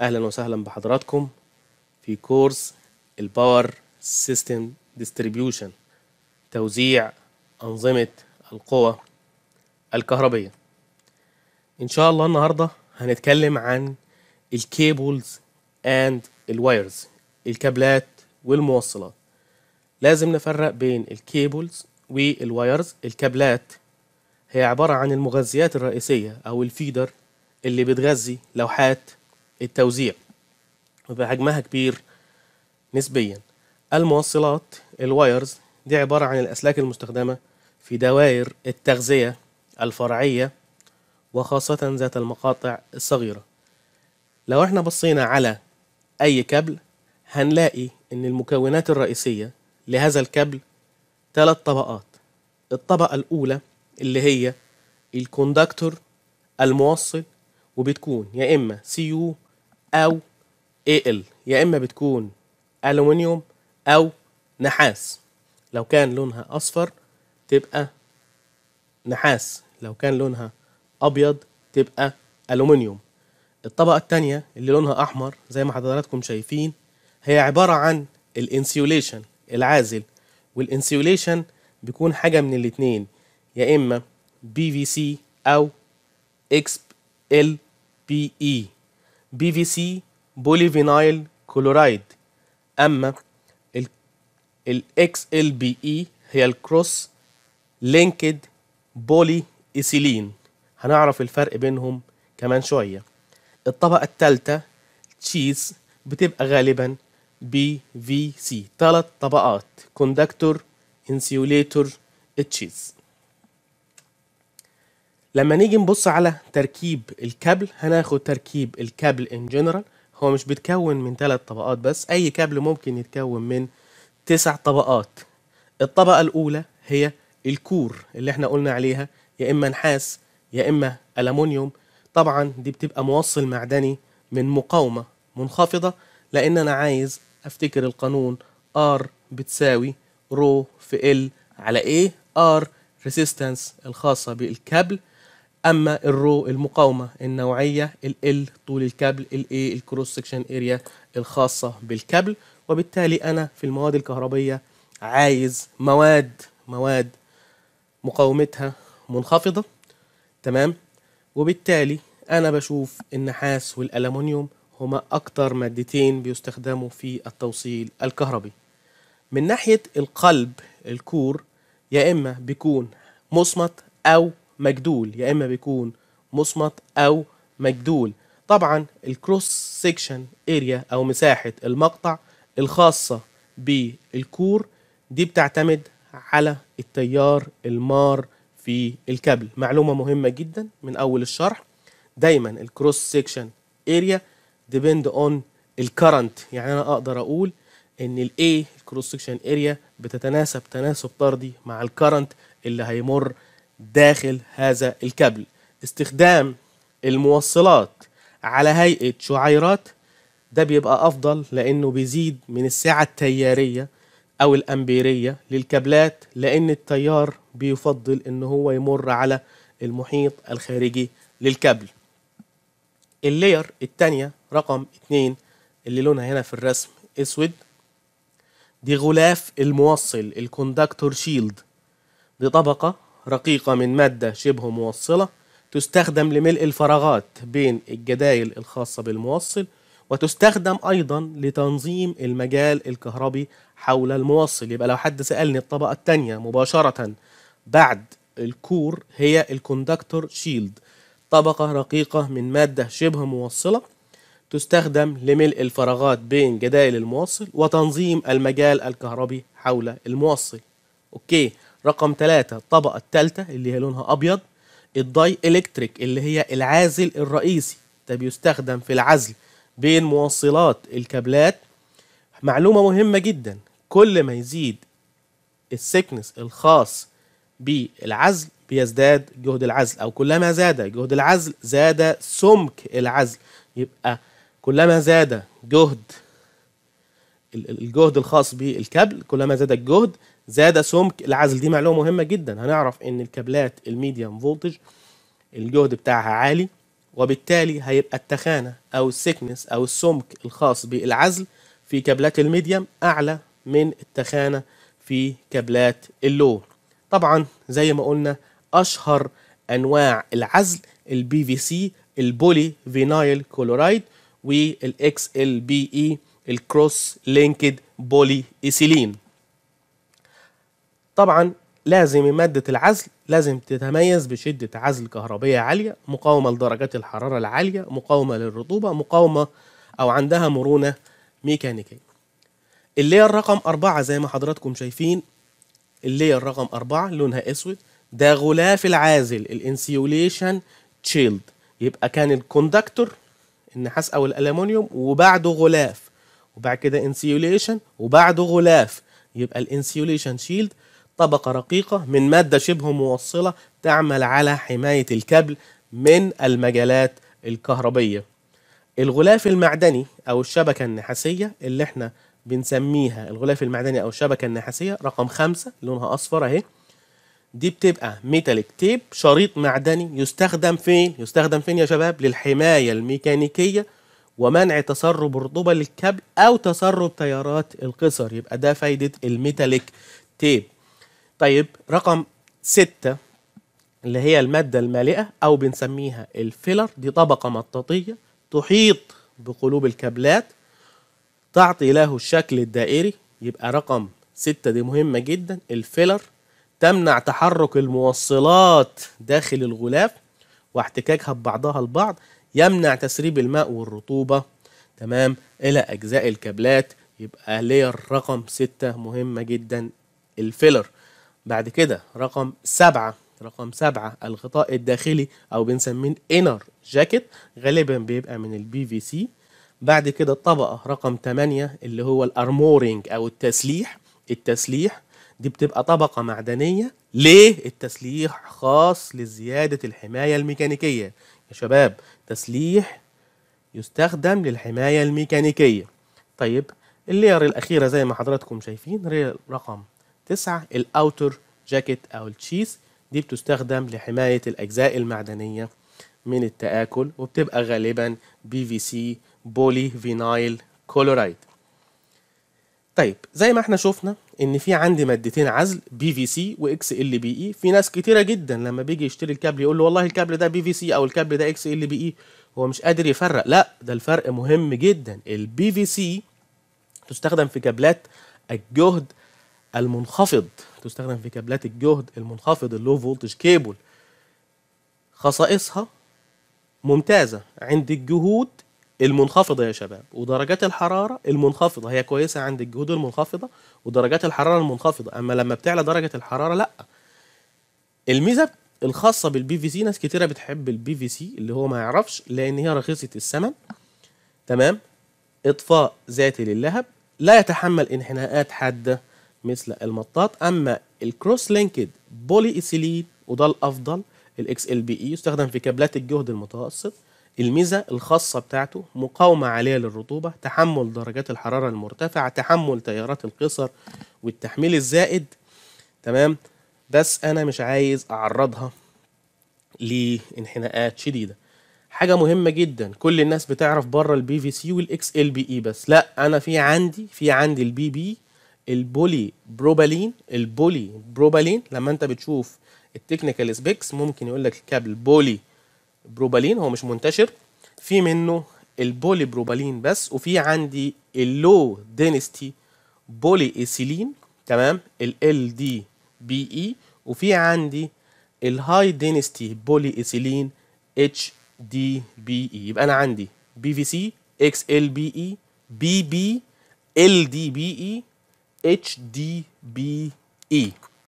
اهلا وسهلا بحضراتكم في كورس الباور سيستم ديستريبيوشن توزيع انظمه القوى الكهربيه ان شاء الله النهارده هنتكلم عن الكيبلز اند الوايرز الكابلات والموصلات لازم نفرق بين الكيبلز والوايرز الكابلات هي عباره عن المغذيات الرئيسيه او الفيدر اللي بتغذي لوحات التوزيع ويبقى حجمها كبير نسبيا الموصلات الوايرز دي عبارة عن الأسلاك المستخدمة في دوائر التغذية الفرعية وخاصة ذات المقاطع الصغيرة لو احنا بصينا على أي كابل هنلاقي إن المكونات الرئيسية لهذا الكابل ثلاث طبقات الطبقة الأولى اللي هي الكوندكتور الموصل وبتكون يا إما سي يو او ال يا اما بتكون الومنيوم او نحاس لو كان لونها اصفر تبقى نحاس لو كان لونها ابيض تبقى الومنيوم الطبقه الثانيه اللي لونها احمر زي ما حضراتكم شايفين هي عباره عن الانسيوليشن العازل والانسيوليشن بيكون حاجه من الاتنين يا اما بي في سي او اكس ال بي اي بي في سي فينايل كلورايد أما الاكس ال بي اي e هي الكروس لينكد بولي إيثيلين هنعرف الفرق بينهم كمان شوية الطبقة الثالثة تشيز بتبقى غالبا بي في سي ثلاث طبقات كوندكتور انسيوليتور تشيز لما نيجي نبص على تركيب الكابل هناخد تركيب الكابل ان جنرال هو مش بيتكون من ثلاث طبقات بس اي كابل ممكن يتكون من تسع طبقات الطبقة الاولى هي الكور اللي احنا قلنا عليها يا اما نحاس يا اما الومنيوم طبعا دي بتبقى موصل معدني من مقاومة منخفضة لان انا عايز افتكر القانون R بتساوي رو في L على ايه R ريزيستنس الخاصة بالكابل اما الرو المقاومه النوعيه ال طول الكابل ال الكروس سكشن اريا الخاصه بالكابل وبالتالي انا في المواد الكهربيه عايز مواد مواد مقاومتها منخفضه تمام وبالتالي انا بشوف النحاس والالومنيوم هما اكتر مادتين بيستخدموا في التوصيل الكهربي من ناحيه القلب الكور يا اما بيكون مصمت او مجدول يا اما بيكون مصمت او مجدول طبعا الكروس سيكشن اريا او مساحه المقطع الخاصه بالكور دي بتعتمد على التيار المار في الكابل معلومه مهمه جدا من اول الشرح دايما الكروس سيكشن اريا ديبند اون الكرنت يعني انا اقدر اقول ان الاي الكروس سيكشن اريا بتتناسب تناسب طردي مع الكرنت اللي هيمر داخل هذا الكابل استخدام الموصلات على هيئة شعيرات ده بيبقى أفضل لأنه بيزيد من السعة التيارية أو الأمبيرية للكابلات لأن التيار بيفضل إن هو يمر على المحيط الخارجي للكابل اللاير التانية رقم اتنين اللي لونها هنا في الرسم اسود دي غلاف الموصل الكوندكتور شيلد دي طبقة رقيقة من مادة شبه موصلة تستخدم لملء الفراغات بين الجدايل الخاصة بالموصل وتستخدم أيضا لتنظيم المجال الكهربي حول الموصل يبقى لو حد سألني الطبقة الثانية مباشرة بعد الكور هي الكوندكتور شيلد طبقة رقيقة من مادة شبه موصلة تستخدم لملء الفراغات بين جدائل الموصل وتنظيم المجال الكهربي حول الموصل اوكي رقم ثلاثة الطبقة الثالثة اللي هي لونها أبيض الداي إلكتريك اللي هي العازل الرئيسي ده بيستخدم في العزل بين موصلات الكابلات معلومة مهمة جدا كل ما يزيد السكنس الخاص بالعزل بيزداد جهد العزل أو كلما زاد جهد العزل زاد سمك العزل يبقى كلما زاد جهد الجهد الخاص بالكابل كلما زاد الجهد زاد سمك العزل دي معلومه مهمه جدا هنعرف ان الكابلات الميديم فولتج الجهد بتاعها عالي وبالتالي هيبقى التخانه او السكنس او السمك الخاص بالعزل في كابلات الميديم اعلى من التخانه في كابلات اللور طبعا زي ما قلنا اشهر انواع العزل البي في سي البولي فينايل كلورايد والاكس ال بي اي الكروس لينكد بولي إيثيلين طبعا لازم مادة العزل لازم تتميز بشدة عزل كهربية عالية مقاومة لدرجات الحرارة العالية مقاومة للرطوبة مقاومة أو عندها مرونة ميكانيكية الليير رقم أربعة زي ما حضراتكم شايفين الليير رقم أربعة لونها أسود ده غلاف العازل الانسيوليشن تشيلد يبقى كان الكوندكتور النحاس أو الألمونيوم وبعده غلاف وبعد كده انسيوليشن وبعده غلاف يبقى الانسيوليشن شيلد طبقة رقيقة من مادة شبه موصلة تعمل على حماية الكابل من المجالات الكهربية الغلاف المعدني أو الشبكة النحاسية اللي احنا بنسميها الغلاف المعدني أو الشبكة النحاسية رقم خمسة لونها أصفر أهي دي بتبقى ميتاليك تيب شريط معدني يستخدم فين؟ يستخدم فين يا شباب؟ للحماية الميكانيكية ومنع تسرب الرطوبه للكابل او تسرب تيارات القصر يبقى ده فايده الميتاليك تيب طيب رقم ستة اللي هي المادة المالئة أو بنسميها الفيلر دي طبقة مطاطية تحيط بقلوب الكابلات تعطي له الشكل الدائري يبقى رقم ستة دي مهمة جدا الفيلر تمنع تحرك الموصلات داخل الغلاف واحتكاكها ببعضها البعض يمنع تسريب الماء والرطوبة تمام إلى أجزاء الكابلات يبقى لير رقم ستة مهمة جدا الفيلر بعد كده رقم سبعة رقم سبعة الغطاء الداخلي أو بنسميه إنر جاكيت غالبا بيبقى من البي في سي بعد كده الطبقة رقم تمانية اللي هو الأرمورينج أو التسليح التسليح دي بتبقى طبقة معدنية ليه التسليح خاص لزيادة الحماية الميكانيكية يا شباب تسليح يستخدم للحماية الميكانيكية طيب اللير الأخيرة زي ما حضراتكم شايفين رقم تسعة الأوتر جاكيت أو التشيس دي بتستخدم لحماية الأجزاء المعدنية من التآكل وبتبقى غالبا بي في سي بولي فينايل كلورايد طيب زي ما احنا شفنا ان في عندي مادتين عزل بي في سي واكس ال بي اي في ناس كتيره جدا لما بيجي يشتري الكابل يقول له والله الكابل ده بي في سي او الكابل ده اكس ال بي اي هو مش قادر يفرق لا ده الفرق مهم جدا البي في سي تستخدم في كابلات الجهد المنخفض تستخدم في كابلات الجهد المنخفض اللو فولتج كيبل خصائصها ممتازه عند الجهود المنخفضة يا شباب ودرجات الحرارة المنخفضة هي كويسة عند الجهود المنخفضة ودرجات الحرارة المنخفضة أما لما بتعلى درجة الحرارة لأ الميزة الخاصة بالبي في سي ناس كتيرة بتحب البي في سي اللي هو ما يعرفش لأن هي رخيصة الثمن تمام إطفاء ذاتي للهب لا يتحمل انحناءات حادة مثل المطاط أما الكروس لينكد بولي إيثيلين وده الأفضل الاكس ال بي اي e، يستخدم في كابلات الجهد المتوسط الميزة الخاصة بتاعته مقاومة عالية للرطوبة تحمل درجات الحرارة المرتفعة تحمل تيارات القصر والتحميل الزائد تمام بس أنا مش عايز أعرضها لانحناءات شديدة حاجة مهمة جدا كل الناس بتعرف بره البي في سي والاكس ال بي اي e بس لا أنا في عندي في عندي البي بي البولي بروبالين البولي بروبالين لما أنت بتشوف التكنيكال سبيكس ممكن يقول لك الكابل بولي بروبالين هو مش منتشر في منه البولي بروبالين بس وفي عندي اللو دينستي بولي ايسيلين تمام ال ال دي بي اي وفي عندي الهاي دينستي بولي ايسيلين اتش دي بي اي يبقى انا عندي بي في سي اكس ال بي اي بي بي ال دي بي اي اتش دي بي اي